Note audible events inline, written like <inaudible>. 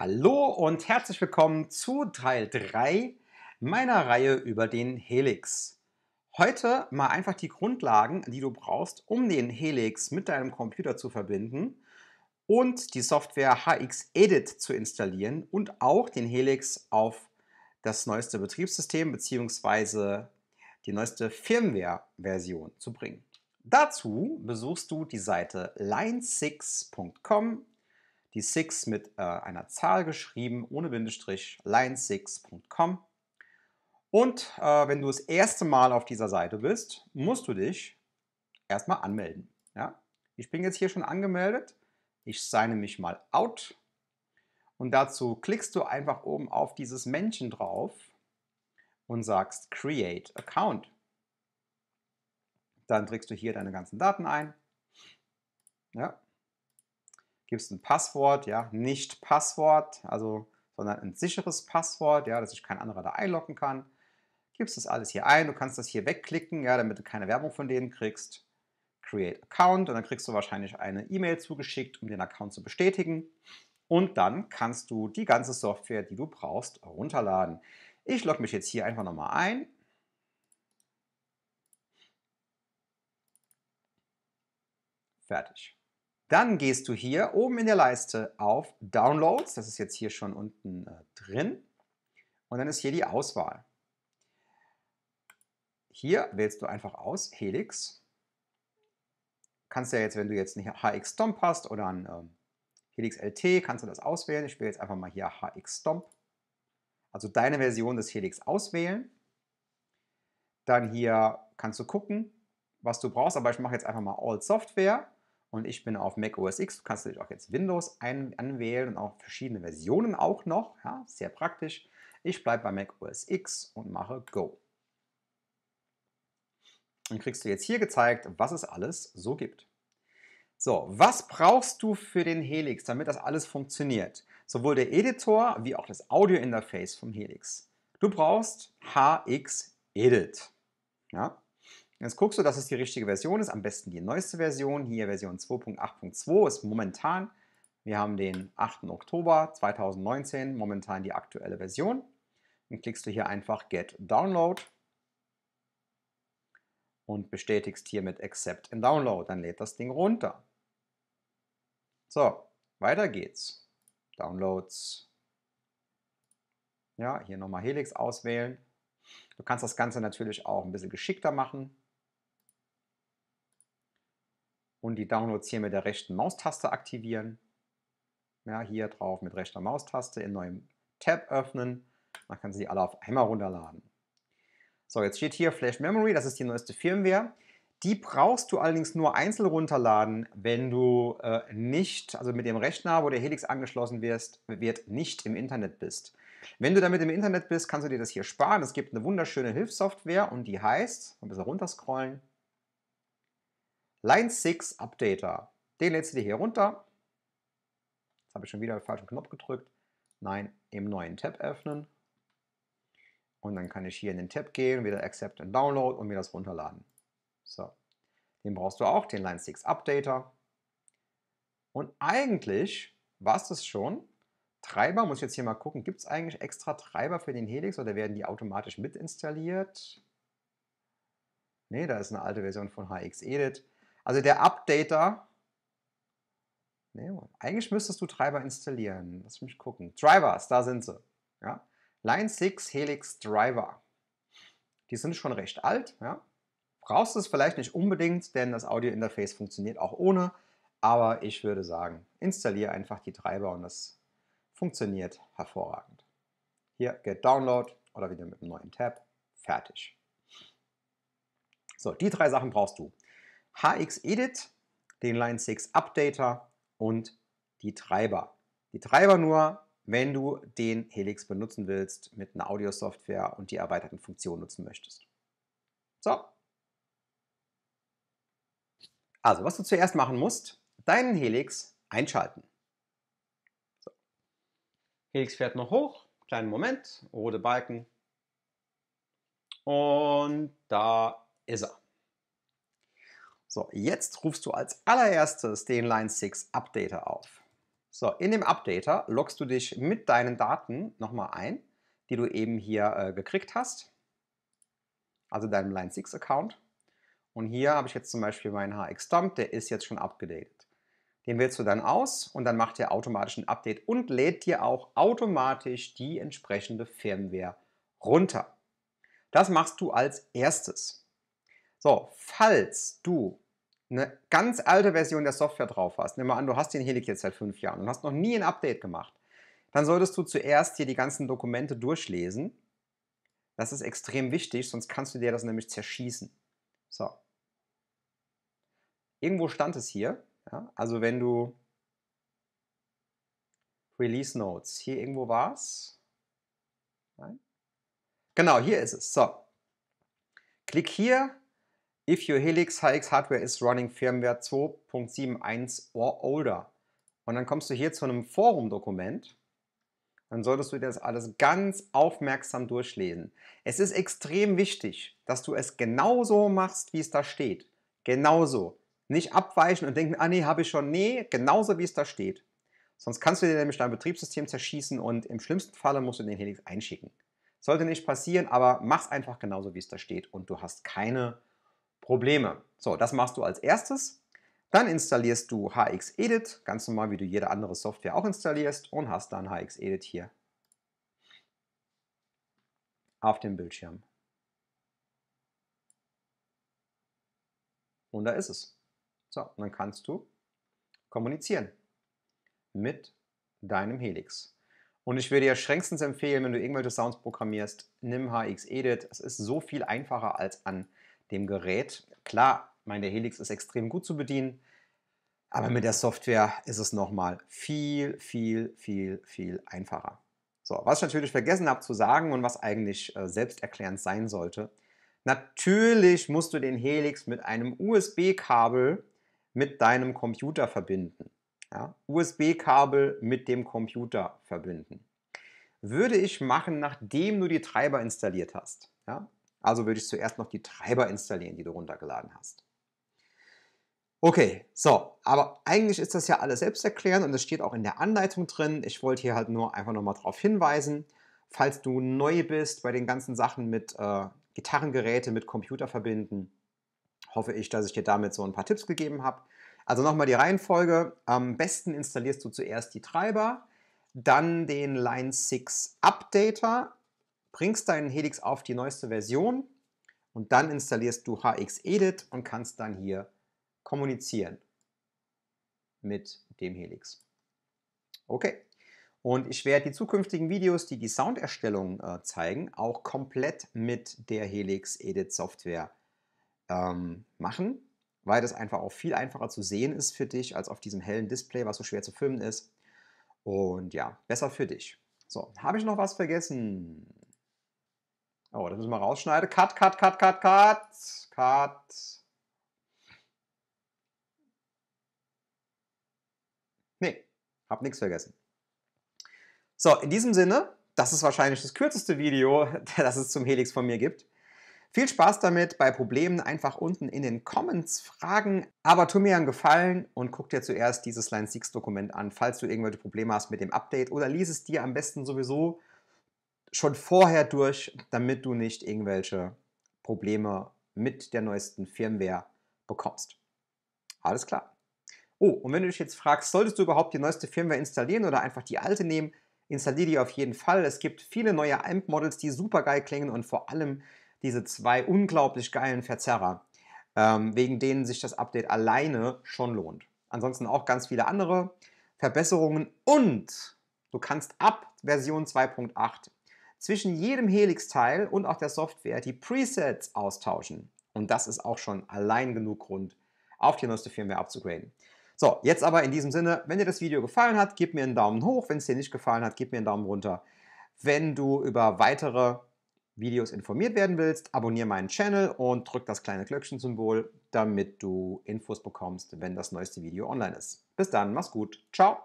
Hallo und herzlich willkommen zu Teil 3 meiner Reihe über den Helix. Heute mal einfach die Grundlagen, die du brauchst, um den Helix mit deinem Computer zu verbinden und die Software HX Edit zu installieren und auch den Helix auf das neueste Betriebssystem bzw. die neueste Firmware-Version zu bringen. Dazu besuchst du die Seite line6.com die Six mit äh, einer Zahl geschrieben, ohne Bindestrich, line6.com. Und äh, wenn du das erste Mal auf dieser Seite bist, musst du dich erstmal anmelden. Ja? Ich bin jetzt hier schon angemeldet. Ich signe mich mal out. Und dazu klickst du einfach oben auf dieses Männchen drauf und sagst Create Account. Dann trägst du hier deine ganzen Daten ein. Ja, gibst ein Passwort, ja, nicht Passwort, also sondern ein sicheres Passwort, ja, dass sich kein anderer da einloggen kann. Gibst das alles hier ein, du kannst das hier wegklicken, ja, damit du keine Werbung von denen kriegst. Create Account und dann kriegst du wahrscheinlich eine E-Mail zugeschickt, um den Account zu bestätigen. Und dann kannst du die ganze Software, die du brauchst, runterladen. Ich logge mich jetzt hier einfach nochmal ein. Fertig. Dann gehst du hier oben in der Leiste auf Downloads. Das ist jetzt hier schon unten äh, drin. Und dann ist hier die Auswahl. Hier wählst du einfach aus Helix. Kannst ja jetzt, wenn du jetzt nicht HX Stomp hast oder ein ähm, Helix LT, kannst du das auswählen. Ich wähle jetzt einfach mal hier HX Stomp. Also deine Version des Helix auswählen. Dann hier kannst du gucken, was du brauchst. Aber ich mache jetzt einfach mal All Software und ich bin auf Mac OS X. Du kannst natürlich auch jetzt Windows anwählen und auch verschiedene Versionen auch noch. Ja, sehr praktisch. Ich bleibe bei Mac OS X und mache Go. Dann kriegst du jetzt hier gezeigt, was es alles so gibt. So, was brauchst du für den Helix, damit das alles funktioniert? Sowohl der Editor wie auch das Audio-Interface vom Helix. Du brauchst HX Edit. Ja? Jetzt guckst du, dass es die richtige Version ist, am besten die neueste Version. Hier Version 2.8.2 ist momentan, wir haben den 8. Oktober 2019, momentan die aktuelle Version. Dann klickst du hier einfach Get Download und bestätigst hier mit Accept and Download. Dann lädt das Ding runter. So, weiter geht's. Downloads. Ja, hier nochmal Helix auswählen. Du kannst das Ganze natürlich auch ein bisschen geschickter machen und die Downloads hier mit der rechten Maustaste aktivieren. Ja, hier drauf mit rechter Maustaste in neuem Tab öffnen. Dann kann sie alle auf einmal runterladen. So, jetzt steht hier Flash Memory, das ist die neueste Firmware. Die brauchst du allerdings nur einzeln runterladen, wenn du äh, nicht, also mit dem Rechner, wo der Helix angeschlossen wirst, wird, nicht im Internet bist. Wenn du damit im Internet bist, kannst du dir das hier sparen. Es gibt eine wunderschöne Hilfssoftware und die heißt, ein bisschen runterscrollen, Line 6 Updater. Den lädst du dir hier runter. Jetzt habe ich schon wieder den falschen Knopf gedrückt. Nein, im neuen Tab öffnen. Und dann kann ich hier in den Tab gehen, wieder Accept and Download und mir das runterladen. So, den brauchst du auch, den Line 6 Updater. Und eigentlich war es das schon. Treiber, muss ich jetzt hier mal gucken, gibt es eigentlich extra Treiber für den Helix oder werden die automatisch mitinstalliert? Ne, da ist eine alte Version von HX Edit. Also der Updater. Nee, eigentlich müsstest du Treiber installieren. Lass mich gucken. Drivers, da sind sie. Ja? Line 6 Helix Driver. Die sind schon recht alt. Ja? Brauchst du es vielleicht nicht unbedingt, denn das Audio-Interface funktioniert auch ohne. Aber ich würde sagen, installiere einfach die Treiber und das funktioniert hervorragend. Hier, Get Download oder wieder mit einem neuen Tab. Fertig. So, die drei Sachen brauchst du. HX-Edit, den Line 6 Updater und die Treiber. Die Treiber nur, wenn du den Helix benutzen willst mit einer Audio-Software und die erweiterten Funktionen nutzen möchtest. So. Also, was du zuerst machen musst, deinen Helix einschalten. So. Helix fährt noch hoch, kleinen Moment, rote Balken. Und da ist er. So, jetzt rufst du als allererstes den Line 6 Updater auf. So, in dem Updater loggst du dich mit deinen Daten nochmal ein, die du eben hier äh, gekriegt hast, also deinem Line 6 Account. Und hier habe ich jetzt zum Beispiel meinen HX-Dump, der ist jetzt schon abgedatet. Den wählst du dann aus und dann macht er automatisch ein Update und lädt dir auch automatisch die entsprechende Firmware runter. Das machst du als erstes. So, falls du eine ganz alte Version der Software drauf hast, nimm mal an, du hast den Helik jetzt seit fünf Jahren und hast noch nie ein Update gemacht, dann solltest du zuerst hier die ganzen Dokumente durchlesen. Das ist extrem wichtig, sonst kannst du dir das nämlich zerschießen. So. Irgendwo stand es hier. Ja? Also wenn du Release Notes, hier irgendwo war es. Nein? Genau, hier ist es. So. Klick hier, If your Helix HX Hardware is running Firmware 2.71 or older. Und dann kommst du hier zu einem Forum-Dokument. Dann solltest du dir das alles ganz aufmerksam durchlesen. Es ist extrem wichtig, dass du es genauso machst, wie es da steht. Genauso. Nicht abweichen und denken, ah nee, habe ich schon. Nee, genauso wie es da steht. Sonst kannst du dir nämlich dein Betriebssystem zerschießen und im schlimmsten Falle musst du den Helix einschicken. Sollte nicht passieren, aber mach's einfach genauso, wie es da steht und du hast keine Probleme. So, das machst du als erstes. Dann installierst du HXEdit, ganz normal, wie du jede andere Software auch installierst und hast dann HXEdit hier auf dem Bildschirm. Und da ist es. So, und dann kannst du kommunizieren mit deinem Helix. Und ich würde dir strengstens empfehlen, wenn du irgendwelche Sounds programmierst, nimm HX Edit. Es ist so viel einfacher als an dem Gerät. Klar, meine Helix ist extrem gut zu bedienen, aber mit der Software ist es nochmal viel, viel, viel, viel einfacher. So, was ich natürlich vergessen habe zu sagen und was eigentlich äh, selbsterklärend sein sollte. Natürlich musst du den Helix mit einem USB-Kabel mit deinem Computer verbinden. Ja? USB-Kabel mit dem Computer verbinden. Würde ich machen, nachdem du die Treiber installiert hast. Ja? Also würde ich zuerst noch die Treiber installieren, die du runtergeladen hast. Okay, so, aber eigentlich ist das ja alles selbsterklärend und es steht auch in der Anleitung drin. Ich wollte hier halt nur einfach nochmal darauf hinweisen, falls du neu bist bei den ganzen Sachen mit äh, Gitarrengeräte, mit Computer verbinden, hoffe ich, dass ich dir damit so ein paar Tipps gegeben habe. Also nochmal die Reihenfolge. Am besten installierst du zuerst die Treiber, dann den Line 6 Updater, bringst deinen Helix auf die neueste Version und dann installierst du HXEdit und kannst dann hier kommunizieren mit dem Helix. Okay. Und ich werde die zukünftigen Videos, die die Sounderstellung äh, zeigen, auch komplett mit der Helix Edit Software ähm, machen, weil das einfach auch viel einfacher zu sehen ist für dich als auf diesem hellen Display, was so schwer zu filmen ist. Und ja, besser für dich. So, habe ich noch was vergessen? Oh, das müssen wir rausschneiden. Cut, cut, cut, cut, cut. Cut. Nee, hab nichts vergessen. So, in diesem Sinne, das ist wahrscheinlich das kürzeste Video, <laughs> das es zum Helix von mir gibt. Viel Spaß damit, bei Problemen einfach unten in den Comments fragen. Aber tu mir einen Gefallen und guck dir zuerst dieses Line 6 Dokument an, falls du irgendwelche Probleme hast mit dem Update oder lies es dir am besten sowieso schon vorher durch, damit du nicht irgendwelche Probleme mit der neuesten Firmware bekommst. Alles klar. Oh, und wenn du dich jetzt fragst, solltest du überhaupt die neueste Firmware installieren oder einfach die alte nehmen, installiere die auf jeden Fall. Es gibt viele neue AMP-Models, die super geil klingen und vor allem diese zwei unglaublich geilen Verzerrer, ähm, wegen denen sich das Update alleine schon lohnt. Ansonsten auch ganz viele andere Verbesserungen und du kannst ab Version 2.8 zwischen jedem Helix-Teil und auch der Software die Presets austauschen. Und das ist auch schon allein genug Grund, auf die neueste Firmware abzugraden. So, jetzt aber in diesem Sinne, wenn dir das Video gefallen hat, gib mir einen Daumen hoch. Wenn es dir nicht gefallen hat, gib mir einen Daumen runter. Wenn du über weitere Videos informiert werden willst, abonniere meinen Channel und drück das kleine Glöckchen-Symbol, damit du Infos bekommst, wenn das neueste Video online ist. Bis dann, mach's gut. Ciao.